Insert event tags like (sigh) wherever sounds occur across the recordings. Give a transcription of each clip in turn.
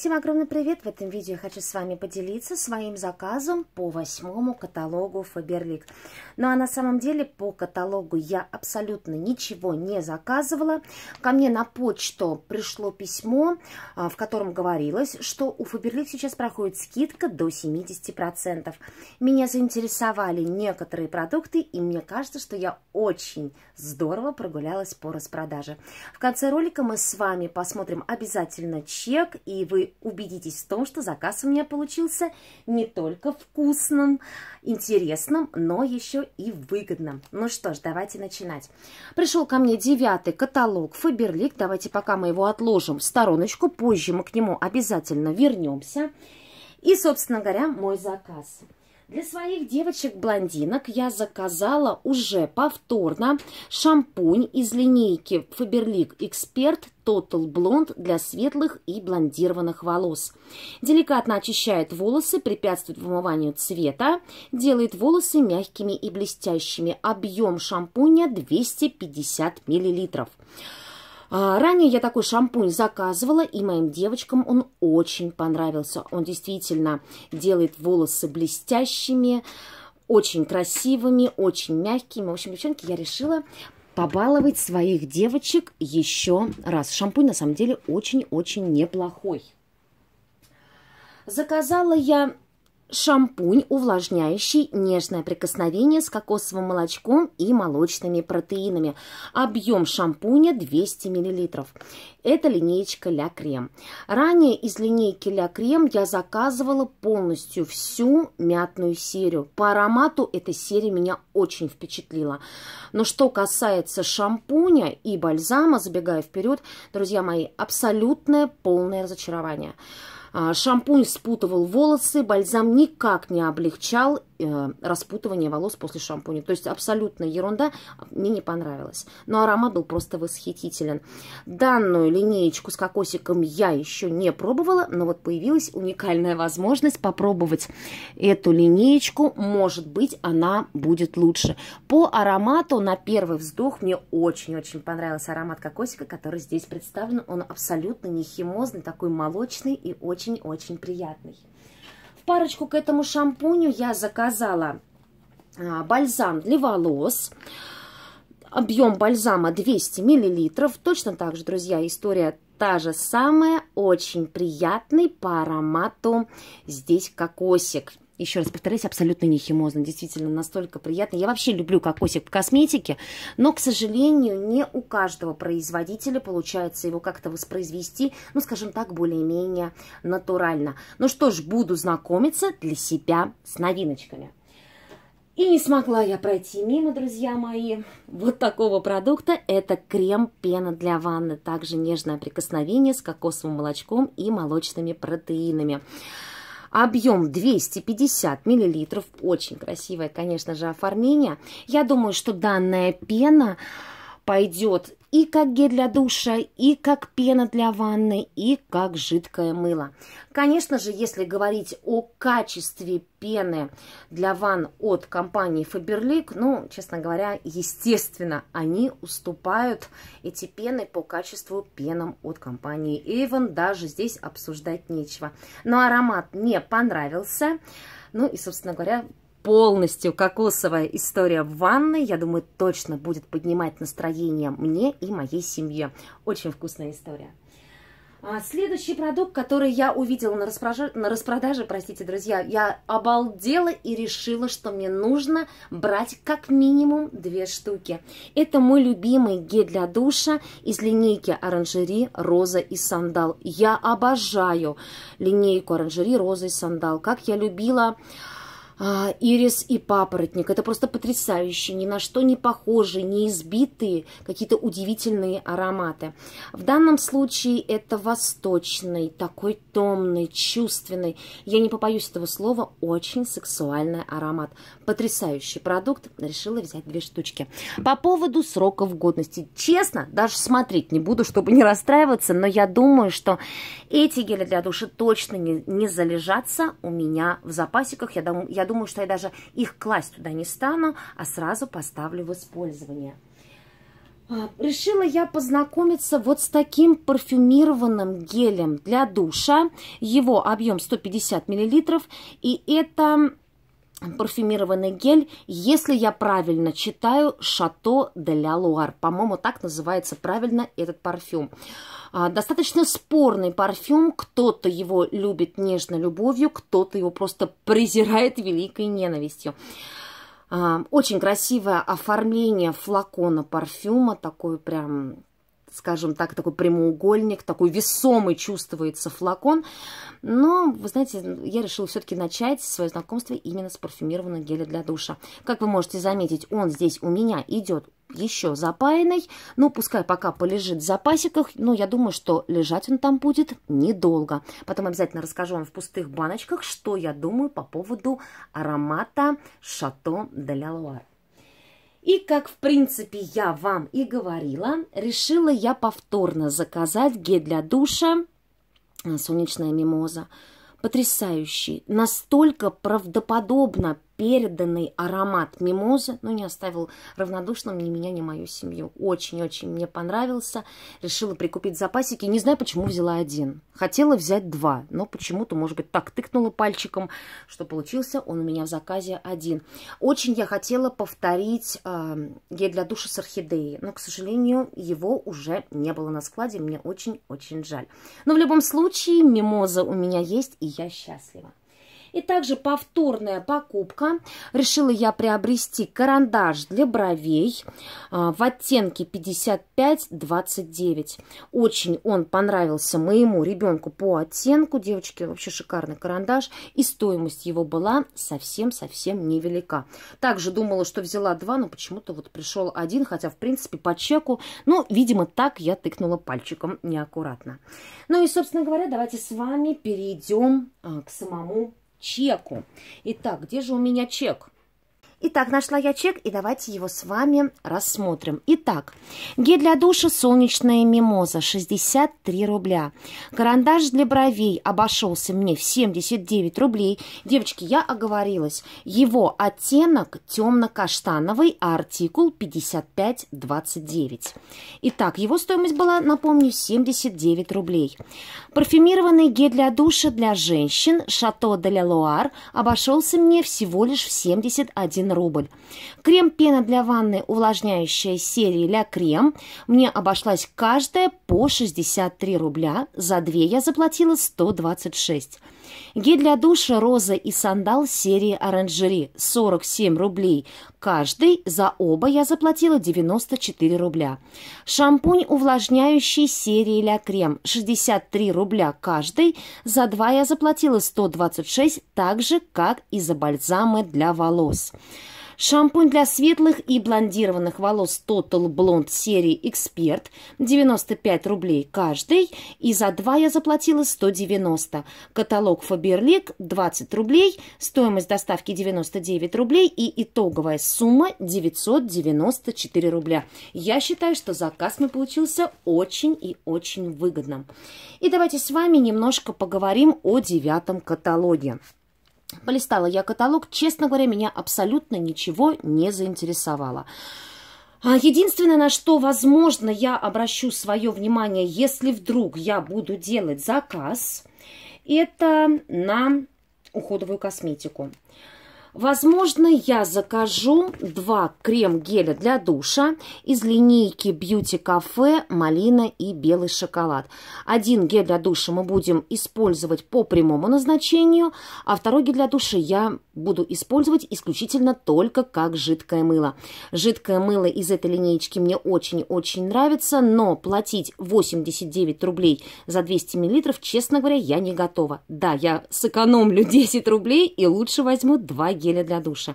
Всем огромный привет! В этом видео я хочу с вами поделиться своим заказом по восьмому каталогу Faberlic. Ну а на самом деле по каталогу я абсолютно ничего не заказывала. Ко мне на почту пришло письмо, а, в котором говорилось, что у Faberlic сейчас проходит скидка до 70%. Меня заинтересовали некоторые продукты и мне кажется, что я очень здорово прогулялась по распродаже. В конце ролика мы с вами посмотрим обязательно чек и вы убедитесь в том, что заказ у меня получился не только вкусным, интересным, но еще и выгодным. Ну что ж, давайте начинать. Пришел ко мне девятый каталог Фаберлик. Давайте пока мы его отложим в стороночку, позже мы к нему обязательно вернемся. И, собственно говоря, мой заказ. Для своих девочек-блондинок я заказала уже повторно шампунь из линейки Faberlic Expert Total Blonde для светлых и блондированных волос. Деликатно очищает волосы, препятствует вымыванию цвета, делает волосы мягкими и блестящими. Объем шампуня 250 миллилитров. А, ранее я такой шампунь заказывала, и моим девочкам он очень понравился. Он действительно делает волосы блестящими, очень красивыми, очень мягкими. В общем, девчонки, я решила побаловать своих девочек еще раз. Шампунь на самом деле очень-очень неплохой. Заказала я Шампунь, увлажняющий, нежное прикосновение с кокосовым молочком и молочными протеинами. Объем шампуня 200 мл. Это линеечка Ля Крем. Ранее из линейки Ля Крем я заказывала полностью всю мятную серию. По аромату эта серия меня очень впечатлила. Но что касается шампуня и бальзама, забегая вперед, друзья мои, абсолютное полное разочарование. А, шампунь спутывал волосы, бальзам никак не облегчал э, распутывание волос после шампуня. То есть абсолютно ерунда, мне не понравилось. Но аромат был просто восхитителен. Данную линеечку с кокосиком я еще не пробовала, но вот появилась уникальная возможность попробовать эту линеечку. Может быть, она будет лучше. По аромату на первый вздох мне очень-очень понравился аромат кокосика, который здесь представлен. Он абсолютно не химозный, такой молочный и очень очень-очень приятный. В парочку к этому шампуню я заказала а, бальзам для волос. Объем бальзама 200 мл. Точно так же, друзья, история та же самая. Очень приятный по аромату здесь кокосик еще раз повторюсь, абсолютно не химозно, действительно настолько приятно. Я вообще люблю кокосик в косметике, но, к сожалению, не у каждого производителя получается его как-то воспроизвести, ну, скажем так, более-менее натурально. Ну что ж, буду знакомиться для себя с новиночками. И не смогла я пройти мимо, друзья мои, вот такого продукта. Это крем-пена для ванны, также нежное прикосновение с кокосовым молочком и молочными протеинами. Объем 250 мл. Очень красивое, конечно же, оформление. Я думаю, что данная пена пойдет и как гель для душа, и как пена для ванны, и как жидкое мыло. Конечно же, если говорить о качестве пены для ванн от компании Faberlic, ну, честно говоря, естественно, они уступают эти пены по качеству пенам от компании Avon, даже здесь обсуждать нечего. Но аромат мне понравился. Ну и, собственно говоря, полностью кокосовая история в ванной, я думаю, точно будет поднимать настроение мне и моей семье. Очень вкусная история. А, следующий продукт, который я увидела на распродаже, на распродаже, простите, друзья, я обалдела и решила, что мне нужно брать как минимум две штуки. Это мой любимый гель для душа из линейки оранжери, роза и сандал. Я обожаю линейку оранжери, роза и сандал. Как я любила а, ирис и папоротник. Это просто потрясающе, ни на что не похожие, не избитые, какие-то удивительные ароматы. В данном случае это восточный, такой томный, чувственный, я не попоюсь этого слова, очень сексуальный аромат. Потрясающий продукт, решила взять две штучки. По поводу сроков годности, честно, даже смотреть не буду, чтобы не расстраиваться, но я думаю, что эти гели для души точно не, не залежатся у меня в запасиках, я, я думаю, что я даже их класть туда не стану, а сразу поставлю в использование. А, решила я познакомиться вот с таким парфюмированным гелем для душа. Его объем 150 мл. И это парфюмированный гель, если я правильно читаю, Шато де Луар. По-моему, так называется правильно этот парфюм. А, достаточно спорный парфюм, кто-то его любит нежно любовью, кто-то его просто презирает великой ненавистью. А, очень красивое оформление флакона парфюма, такой прям скажем так, такой прямоугольник, такой весомый чувствуется флакон. Но, вы знаете, я решила все-таки начать свое знакомство именно с парфюмированным гелем для душа. Как вы можете заметить, он здесь у меня идет еще запаянной. Ну, пускай пока полежит в запасиках, но я думаю, что лежать он там будет недолго. Потом обязательно расскажу вам в пустых баночках, что я думаю по поводу аромата Шато де ля Луар. И как, в принципе, я вам и говорила, решила я повторно заказать гель для душа э, «Солнечная мимоза». Потрясающий, настолько правдоподобно переданный аромат мимозы, но не оставил равнодушным ни меня, ни мою семью. Очень-очень мне понравился. Решила прикупить запасики. Не знаю, почему взяла один. Хотела взять два, но почему-то, может быть, так тыкнула пальчиком, что получился он у меня в заказе один. Очень я хотела повторить э, гель для душа с орхидеей, но, к сожалению, его уже не было на складе. Мне очень-очень жаль. Но в любом случае, мимоза у меня есть, и я счастлива. И также повторная покупка. Решила я приобрести карандаш для бровей а, в оттенке 55-29. Очень он понравился моему ребенку по оттенку. Девочки, вообще шикарный карандаш. И стоимость его была совсем-совсем невелика. Также думала, что взяла два, но почему-то вот пришел один, хотя, в принципе, по чеку. Ну, видимо, так я тыкнула пальчиком неаккуратно. Ну и, собственно говоря, давайте с вами перейдем а, к самому чеку. Итак, где же у меня чек? Итак, нашла я чек, и давайте его с вами рассмотрим. Итак, гель для душа «Солнечная мимоза» 63 рубля. Карандаш для бровей обошелся мне в 79 рублей. Девочки, я оговорилась. Его оттенок темно-каштановый, а артикул 5529. Итак, его стоимость была, напомню, 79 рублей. Парфюмированный гель для душа для женщин «Шато де ла Луар» обошелся мне всего лишь в 71 рубль. Крем-пена для ванны, увлажняющая серии «Ля Крем» мне обошлась каждая по 63 рубля. За две я заплатила 126. Гель для душа «Роза» и «Сандал» серии «Оранжери» 47 рублей. Каждый за оба я заплатила 94 рубля. Шампунь увлажняющий серии «Ля Крем» 63 рубля каждый. За два я заплатила 126, так же, как и за бальзамы для волос. Шампунь для светлых и блондированных волос Total Blonde серии Expert 95 рублей каждый, и за два я заплатила 190. Каталог Faberlic 20 рублей, стоимость доставки 99 рублей и итоговая сумма 994 рубля. Я считаю, что заказ мы получился очень и очень выгодным. И давайте с вами немножко поговорим о девятом каталоге. Полистала я каталог, честно говоря, меня абсолютно ничего не заинтересовало. А единственное, на что, возможно, я обращу свое внимание, если вдруг я буду делать заказ, это на уходовую косметику. Возможно, я закажу два крем-геля для душа из линейки Beauty Cafe «Малина» и «Белый шоколад». Один гель для душа мы будем использовать по прямому назначению, а второй гель для душа я буду использовать исключительно только как жидкое мыло. Жидкое мыло из этой линейки мне очень-очень нравится, но платить 89 рублей за 200 мл, честно говоря, я не готова. Да, я сэкономлю 10 (laughs) рублей и лучше возьму 2 геля для душа.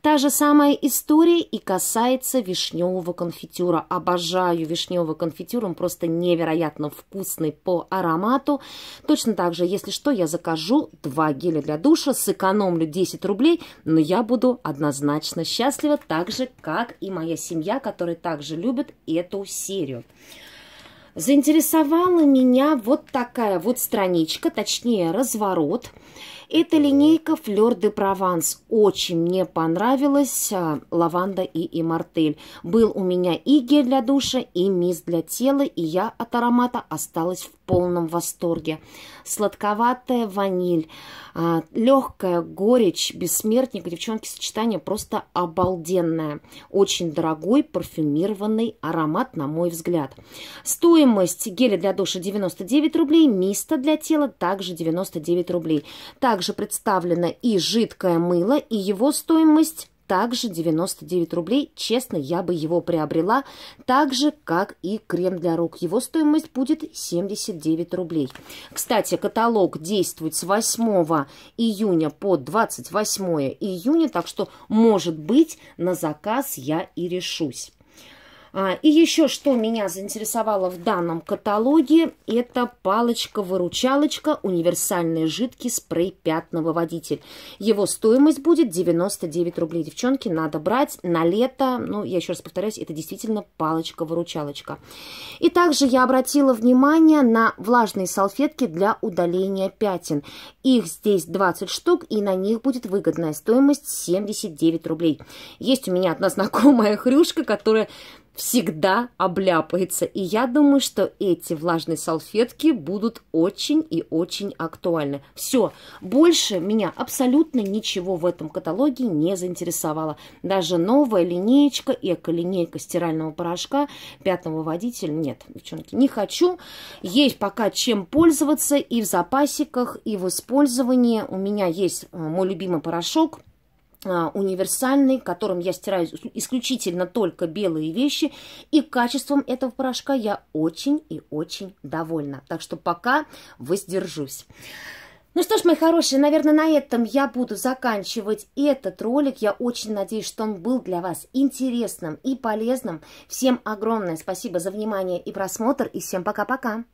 Та же самая история и касается вишневого конфитюра. Обожаю вишневого конфитюра, он просто невероятно вкусный по аромату. Точно так же, если что, я закажу 2 геля для душа, сэкономлю 10 70 рублей, но я буду однозначно счастлива, так же, как и моя семья, которая также любит эту серию. Заинтересовала меня вот такая вот страничка, точнее разворот. Эта линейка Fleur de Provence очень мне понравилась, а, лаванда и имартель. Был у меня и гель для душа, и мисс для тела, и я от аромата осталась в полном восторге. Сладковатая ваниль, а, легкая горечь, бессмертника. Девчонки, сочетание просто обалденное. Очень дорогой парфюмированный аромат, на мой взгляд. Стоимость геля для душа 99 рублей, миста для тела также 99 рублей. Также представлено и жидкое мыло, и его стоимость также 99 рублей. Честно, я бы его приобрела, так же, как и крем для рук. Его стоимость будет 79 рублей. Кстати, каталог действует с 8 июня по 28 июня, так что, может быть, на заказ я и решусь. А, и еще что меня заинтересовало в данном каталоге, это палочка-выручалочка, универсальный жидкий спрей-пятновыводитель. Его стоимость будет 99 рублей. Девчонки, надо брать на лето. Ну, я еще раз повторяюсь, это действительно палочка-выручалочка. И также я обратила внимание на влажные салфетки для удаления пятен. Их здесь 20 штук, и на них будет выгодная стоимость 79 рублей. Есть у меня одна знакомая (laughs) хрюшка, которая всегда обляпается. И я думаю, что эти влажные салфетки будут очень и очень актуальны. Все, больше меня абсолютно ничего в этом каталоге не заинтересовало. Даже новая линеечка, эко-линейка стирального порошка, пятного водителя, нет, девчонки, не хочу. Есть пока чем пользоваться и в запасиках, и в использовании. У меня есть э, мой любимый порошок – а, универсальный, которым я стираю исключительно только белые вещи, и качеством этого порошка я очень и очень довольна. Так что пока воздержусь. Ну что ж, мои хорошие, наверное, на этом я буду заканчивать этот ролик. Я очень надеюсь, что он был для вас интересным и полезным. Всем огромное спасибо за внимание и просмотр, и всем пока-пока!